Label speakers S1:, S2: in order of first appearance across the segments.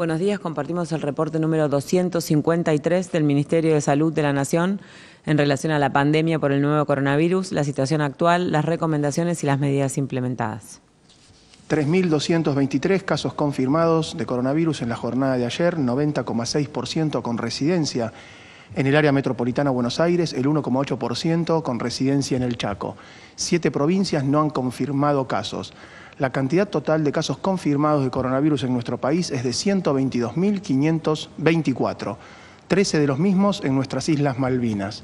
S1: Buenos días, compartimos el reporte número 253 del Ministerio de Salud de la Nación en relación a la pandemia por el nuevo coronavirus, la situación actual, las recomendaciones y las medidas implementadas.
S2: 3.223 casos confirmados de coronavirus en la jornada de ayer, 90,6% con residencia en el área metropolitana Buenos Aires, el 1,8% con residencia en el Chaco. Siete provincias no han confirmado casos. La cantidad total de casos confirmados de coronavirus en nuestro país es de 122.524, 13 de los mismos en nuestras Islas Malvinas.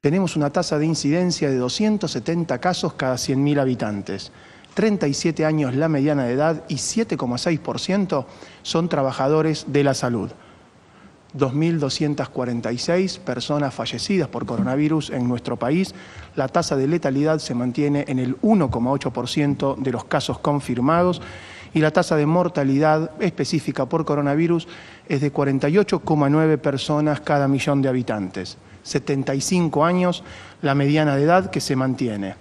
S2: Tenemos una tasa de incidencia de 270 casos cada 100.000 habitantes. 37 años la mediana de edad y 7,6% son trabajadores de la salud. 2.246 personas fallecidas por coronavirus en nuestro país. La tasa de letalidad se mantiene en el 1,8% de los casos confirmados y la tasa de mortalidad específica por coronavirus es de 48,9 personas cada millón de habitantes. 75 años la mediana de edad que se mantiene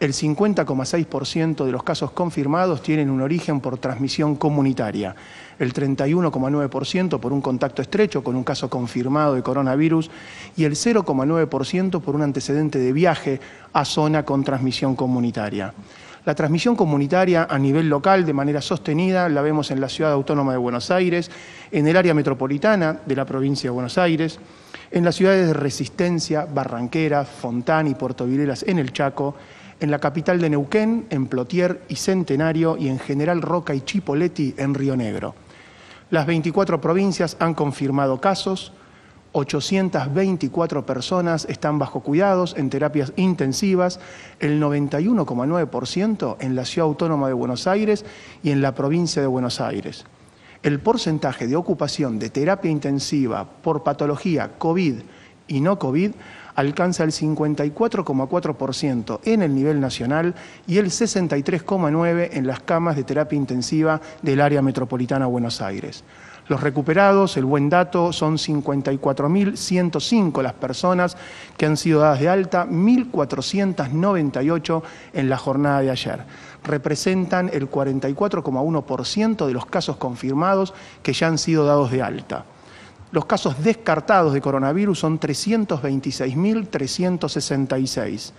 S2: el 50,6% de los casos confirmados tienen un origen por transmisión comunitaria, el 31,9% por un contacto estrecho con un caso confirmado de coronavirus y el 0,9% por un antecedente de viaje a zona con transmisión comunitaria. La transmisión comunitaria a nivel local de manera sostenida la vemos en la Ciudad Autónoma de Buenos Aires, en el área metropolitana de la provincia de Buenos Aires, en las ciudades de Resistencia, Barranquera, Fontán y Puerto Virelas en el Chaco, en la capital de Neuquén, en Plotier y Centenario y en General Roca y Chipoleti, en Río Negro. Las 24 provincias han confirmado casos, 824 personas están bajo cuidados en terapias intensivas, el 91,9% en la Ciudad Autónoma de Buenos Aires y en la provincia de Buenos Aires. El porcentaje de ocupación de terapia intensiva por patología COVID y no COVID alcanza el 54,4% en el nivel nacional y el 63,9% en las camas de terapia intensiva del área metropolitana Buenos Aires. Los recuperados, el buen dato, son 54.105 las personas que han sido dadas de alta, 1.498 en la jornada de ayer. Representan el 44,1% de los casos confirmados que ya han sido dados de alta. Los casos descartados de coronavirus son 326.366.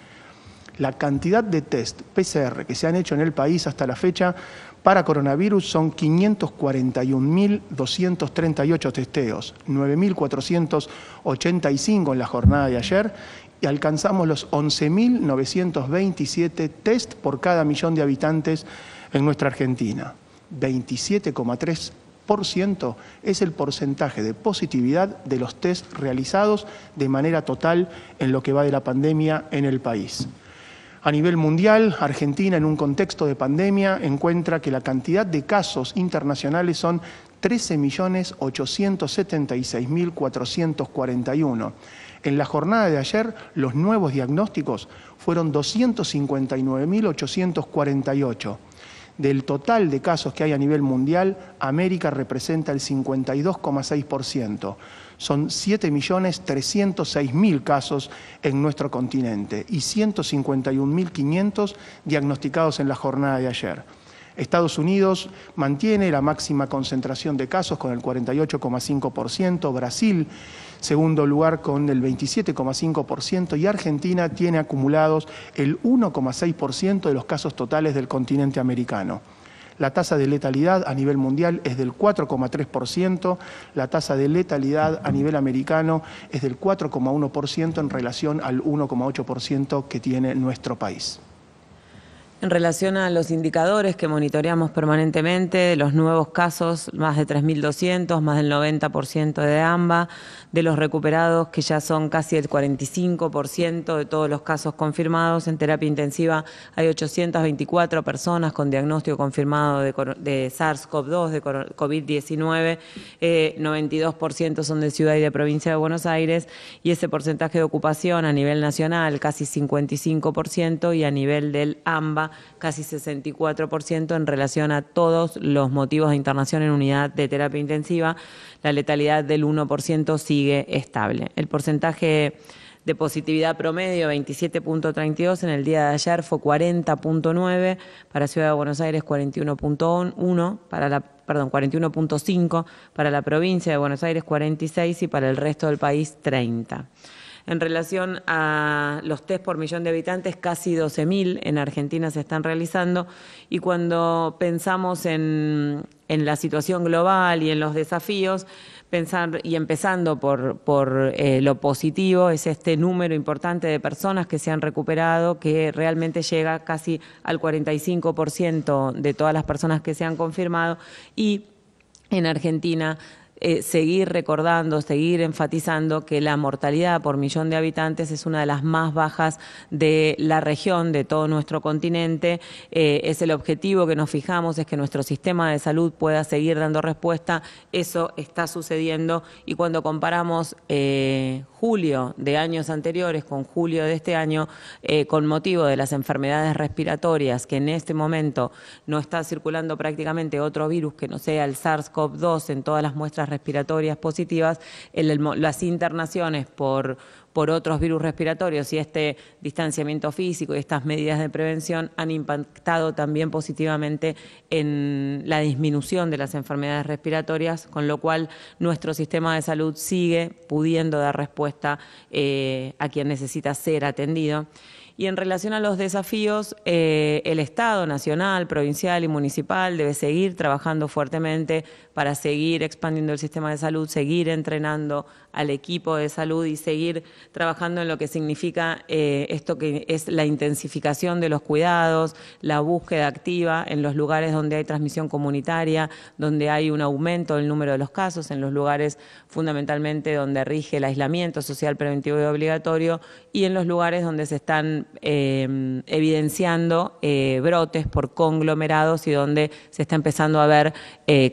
S2: La cantidad de test PCR que se han hecho en el país hasta la fecha para coronavirus son 541.238 testeos, 9.485 en la jornada de ayer y alcanzamos los 11.927 test por cada millón de habitantes en nuestra Argentina, 27,3 es el porcentaje de positividad de los test realizados de manera total en lo que va de la pandemia en el país. A nivel mundial, Argentina en un contexto de pandemia encuentra que la cantidad de casos internacionales son 13.876.441. En la jornada de ayer, los nuevos diagnósticos fueron 259.848 del total de casos que hay a nivel mundial, América representa el 52,6%. Son 7.306.000 casos en nuestro continente y 151.500 diagnosticados en la jornada de ayer. Estados Unidos mantiene la máxima concentración de casos con el 48,5%, Brasil segundo lugar con el 27,5% y Argentina tiene acumulados el 1,6% de los casos totales del continente americano. La tasa de letalidad a nivel mundial es del 4,3%, la tasa de letalidad a nivel americano es del 4,1% en relación al 1,8% que tiene nuestro país.
S1: En relación a los indicadores que monitoreamos permanentemente, los nuevos casos, más de 3.200, más del 90% de AMBA, de los recuperados, que ya son casi el 45% de todos los casos confirmados. En terapia intensiva hay 824 personas con diagnóstico confirmado de, SARS-CoV-2, de COVID-19. 92% eh, son de ciudad y de provincia de Buenos Aires. Y ese porcentaje de ocupación a nivel nacional, casi 55%, y a nivel del AMBA, casi 64% en relación a todos los motivos de internación en unidad de terapia intensiva. La letalidad del 1% sigue estable. El porcentaje de positividad promedio 27.32 en el día de ayer fue 40.9 para Ciudad de Buenos Aires 41.1 para la 41.5 para la provincia de Buenos Aires 46 y para el resto del país 30. En relación a los test por millón de habitantes, casi 12.000 en Argentina se están realizando y cuando pensamos en, la situación global y en los desafíos, pensar y empezando por, eh, lo positivo, es este número importante de personas que se han recuperado, que realmente llega casi al 45% de todas las personas que se han confirmado y en Argentina eh, seguir recordando, seguir enfatizando que la mortalidad por millón de habitantes es una de las más bajas de la región, de todo nuestro continente. Eh, es el objetivo que nos fijamos, es que nuestro sistema de salud pueda seguir dando respuesta. Eso está sucediendo y cuando comparamos eh, julio de años anteriores con julio de este año, con motivo de las enfermedades respiratorias, que en este momento no está circulando prácticamente otro virus que no sea el SARS-CoV-2 en todas las muestras respiratorias positivas, las internaciones por, otros virus respiratorios y este distanciamiento físico y estas medidas de prevención han impactado también positivamente en la disminución de las enfermedades respiratorias, con lo cual nuestro sistema de salud sigue pudiendo dar respuesta eh, a quien necesita ser atendido. Y en relación a los desafíos, eh, el Estado nacional, provincial y municipal debe seguir trabajando fuertemente para seguir expandiendo el sistema de salud, seguir entrenando al equipo de salud y seguir trabajando en lo que significa eh, esto que es la intensificación de los cuidados, la búsqueda activa en los lugares donde hay transmisión comunitaria, donde hay un aumento del número de los casos, en los lugares fundamentalmente donde rige el aislamiento social preventivo y obligatorio y en los lugares donde se están eh, evidenciando eh, brotes por conglomerados y donde se está empezando a ver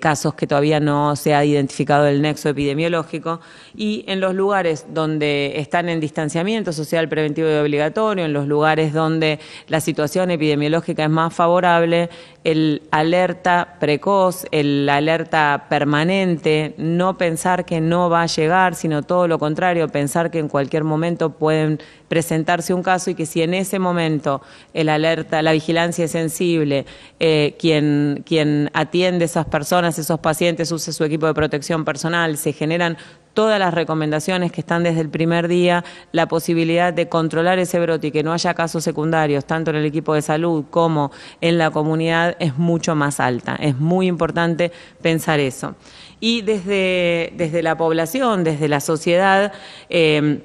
S1: casos que todavía no se ha identificado el nexo epidemiológico. Y y en los lugares donde están en distanciamiento social preventivo y obligatorio, en los lugares donde la situación epidemiológica es más favorable, el alerta precoz, el alerta permanente, no pensar que no va a llegar, sino todo lo contrario, pensar que en cualquier momento pueden presentarse un caso y que si en ese momento el alerta, la vigilancia es sensible, eh, quien, quien atiende esas personas, esos pacientes, use su equipo de protección personal, se generan todas las recomendaciones que están desde el primer día, la posibilidad de controlar ese brote y que no haya casos secundarios, tanto en el equipo de salud como en la comunidad, es mucho más alta. Es muy importante pensar eso. Y desde, desde la población, desde la sociedad, em,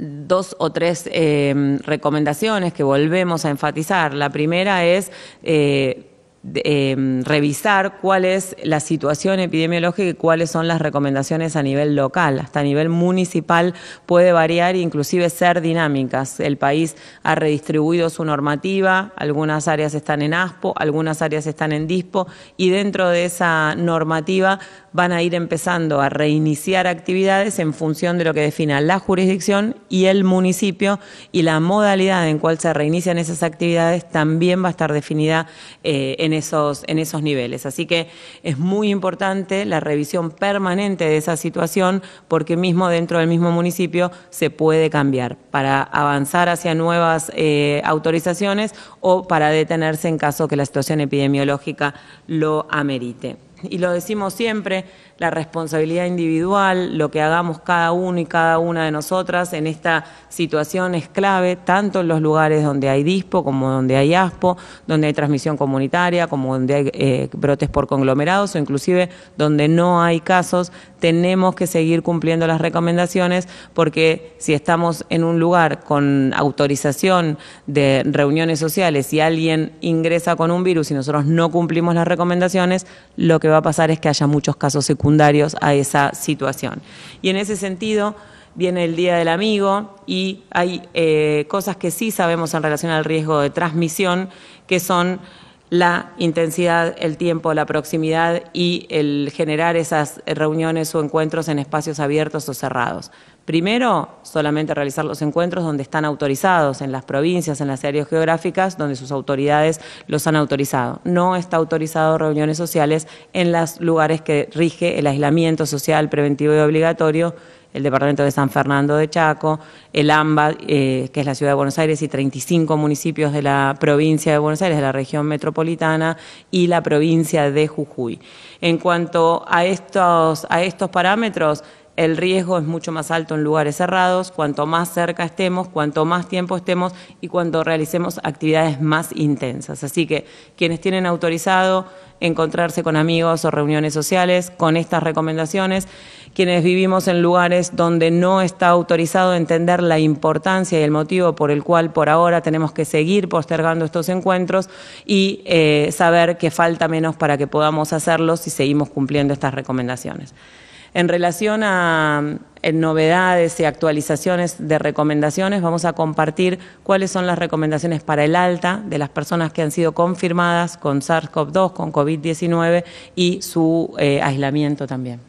S1: dos o tres em, recomendaciones que volvemos a enfatizar. La primera es... Eh, Em, revisar cuál es la situación epidemiológica y cuáles son las recomendaciones a nivel local. Hasta a nivel municipal puede variar e inclusive ser dinámicas. El país ha redistribuido su normativa, algunas áreas están en ASPO, algunas áreas están en DISPO y dentro de esa normativa van a ir empezando a reiniciar actividades en función de lo que defina la jurisdicción y el municipio y la modalidad en cual se reinician esas actividades también va a estar definida eh, en esos, en esos niveles. Así que es muy importante la revisión permanente de esa situación porque mismo dentro del mismo municipio se puede cambiar para avanzar hacia nuevas eh, autorizaciones o para detenerse en caso que la situación epidemiológica lo amerite. Y lo decimos siempre, la responsabilidad individual, lo que hagamos cada uno y cada una de nosotras en esta situación es clave, tanto en los lugares donde hay dispo como donde hay aspo, donde hay transmisión comunitaria, como donde hay eh, brotes por conglomerados o inclusive donde no hay casos, tenemos que seguir cumpliendo las recomendaciones porque si estamos en un lugar con autorización de reuniones sociales y alguien ingresa con un virus y nosotros no cumplimos las recomendaciones, lo que va a pasar es que haya muchos casos secundarios secundarios a esa situación. Y en ese sentido, viene el Día del Amigo y hay eh, cosas que sí sabemos en relación al riesgo de transmisión, que son la intensidad, el tiempo, la proximidad y el generar esas reuniones o encuentros en espacios abiertos o cerrados. Primero, solamente realizar los encuentros donde están autorizados, en las provincias, en las áreas geográficas, donde sus autoridades los han autorizado. No está autorizado reuniones sociales en los lugares que rige el aislamiento social preventivo y obligatorio, el departamento de San Fernando de Chaco, el AMBA, eh, que es la ciudad de Buenos Aires, y 35 municipios de la provincia de Buenos Aires, de la región metropolitana, y la provincia de Jujuy. En cuanto a estos parámetros, el riesgo es mucho más alto en lugares cerrados, cuanto más cerca estemos, cuanto más tiempo estemos y cuando realicemos actividades más intensas. Así que quienes tienen autorizado encontrarse con amigos o reuniones sociales con estas recomendaciones, quienes vivimos en lugares donde no está autorizado entender la importancia y el motivo por el cual por ahora tenemos que seguir postergando estos encuentros y eh, saber que falta menos para que podamos hacerlos si seguimos cumpliendo estas recomendaciones. En relación a novedades y actualizaciones de recomendaciones, vamos a compartir cuáles son las recomendaciones para el alta de las personas que han sido confirmadas con SARS-CoV-2, con COVID-19 y su eh, aislamiento también.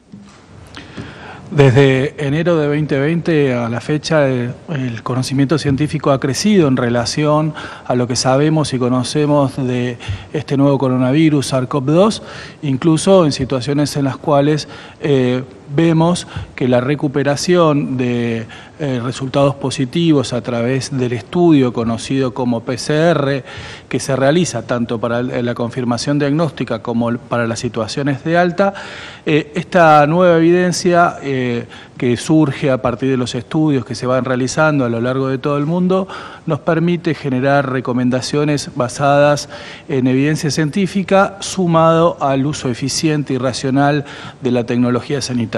S3: Desde enero de 2020 a la fecha eh, el conocimiento científico ha crecido en relación a lo que sabemos y conocemos de este nuevo coronavirus SARS-CoV-2, incluso en situaciones en las cuales eh, vemos que la recuperación de eh, resultados positivos a través del estudio conocido como PCR, que se realiza tanto para la confirmación diagnóstica como para las situaciones de alta, eh, esta nueva evidencia eh, que surge a partir de los estudios que se van realizando a lo largo de todo el mundo, nos permite generar recomendaciones basadas en evidencia científica sumado al uso eficiente y racional de la tecnología sanitaria.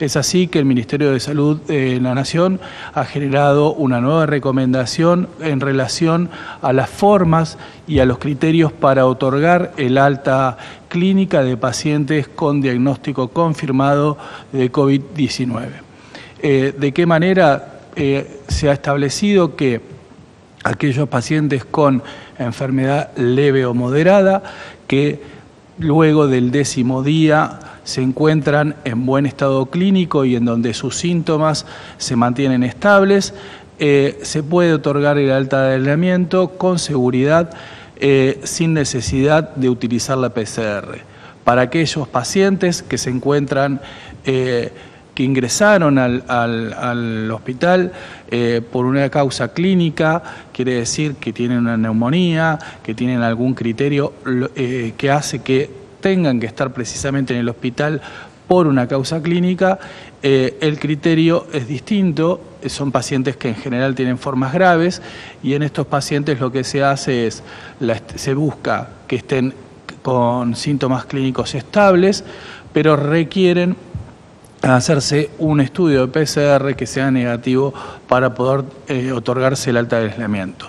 S3: Es así que el Ministerio de Salud de la Nación ha generado una nueva recomendación en relación a las formas y a los criterios para otorgar el alta clínica de pacientes con diagnóstico confirmado de COVID-19. Eh, ¿De qué manera eh, se ha establecido que aquellos pacientes con enfermedad leve o moderada que luego del décimo día se encuentran en buen estado clínico y en donde sus síntomas se mantienen estables, eh, se puede otorgar el alta de aislamiento con seguridad eh, sin necesidad de utilizar la PCR. Para aquellos pacientes que se encuentran eh, que ingresaron al, hospital por una causa clínica, quiere decir que tienen una neumonía, que tienen algún criterio que hace que tengan que estar precisamente en el hospital por una causa clínica, eh, el criterio es distinto, son pacientes que en general tienen formas graves y en estos pacientes lo que se hace es, se busca que estén con síntomas clínicos estables, pero requieren hacerse un estudio de PCR que sea negativo para poder eh, otorgarse el alta de aislamiento.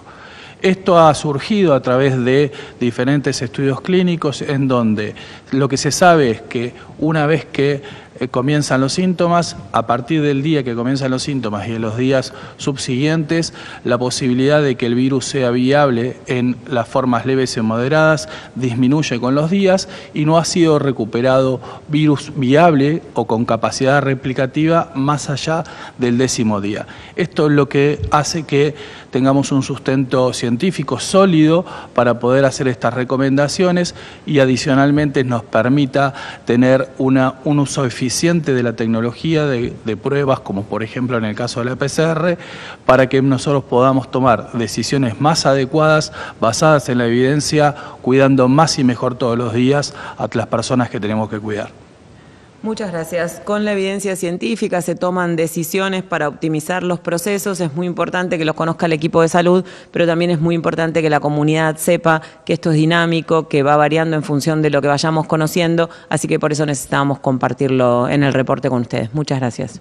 S3: Esto ha surgido a través de diferentes estudios clínicos en donde lo que se sabe es que una vez que eh, comienzan los síntomas, a partir del día que comienzan los síntomas y en los días subsiguientes, la posibilidad de que el virus sea viable en las formas leves y moderadas disminuye con los días y no ha sido recuperado virus viable o con capacidad replicativa más allá del décimo día. Esto es lo que hace que tengamos un sustento científico sólido para poder hacer estas recomendaciones y adicionalmente nos permita tener un uso eficiente de la tecnología de, de pruebas, como por ejemplo en el caso de la PCR, para que nosotros podamos tomar decisiones más adecuadas basadas en la evidencia, cuidando más y mejor todos los días a las personas que tenemos que cuidar.
S1: Muchas gracias. Con la evidencia científica se toman decisiones para optimizar los procesos. Es muy importante que los conozca el equipo de salud, pero también es muy importante que la comunidad sepa que esto es dinámico, que va variando en función de lo que vayamos conociendo. Así que por eso necesitábamos compartirlo en el reporte con ustedes. Muchas gracias.